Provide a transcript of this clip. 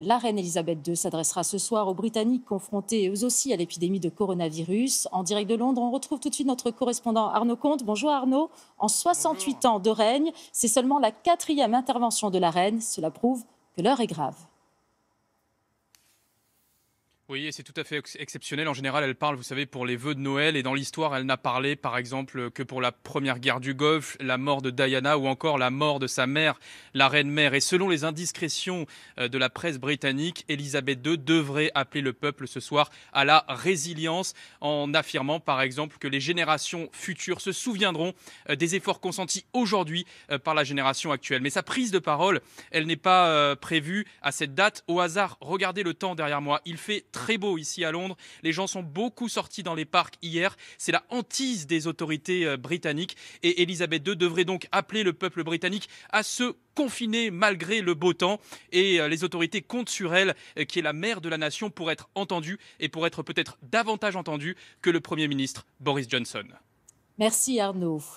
La reine Elisabeth II s'adressera ce soir aux Britanniques confrontés eux aussi à l'épidémie de coronavirus. En direct de Londres, on retrouve tout de suite notre correspondant Arnaud Comte. Bonjour Arnaud. En 68 ans de règne, c'est seulement la quatrième intervention de la reine. Cela prouve que l'heure est grave. Oui, c'est tout à fait exceptionnel. En général, elle parle, vous savez, pour les vœux de Noël. Et dans l'histoire, elle n'a parlé, par exemple, que pour la première guerre du Golfe, la mort de Diana ou encore la mort de sa mère, la reine mère. Et selon les indiscrétions euh, de la presse britannique, Elisabeth II devrait appeler le peuple ce soir à la résilience en affirmant, par exemple, que les générations futures se souviendront euh, des efforts consentis aujourd'hui euh, par la génération actuelle. Mais sa prise de parole, elle n'est pas prévue à cette date au hasard. Regardez le temps derrière moi. Il fait très beau ici à Londres. Les gens sont beaucoup sortis dans les parcs hier. C'est la hantise des autorités euh, britanniques. Et Elisabeth II devrait donc appeler le peuple britannique à se confiner malgré le beau temps et euh, les autorités comptent sur elle, euh, qui est la mère de la nation, pour être entendue et pour être peut-être davantage entendue que le Premier ministre Boris Johnson. Merci Arnaud.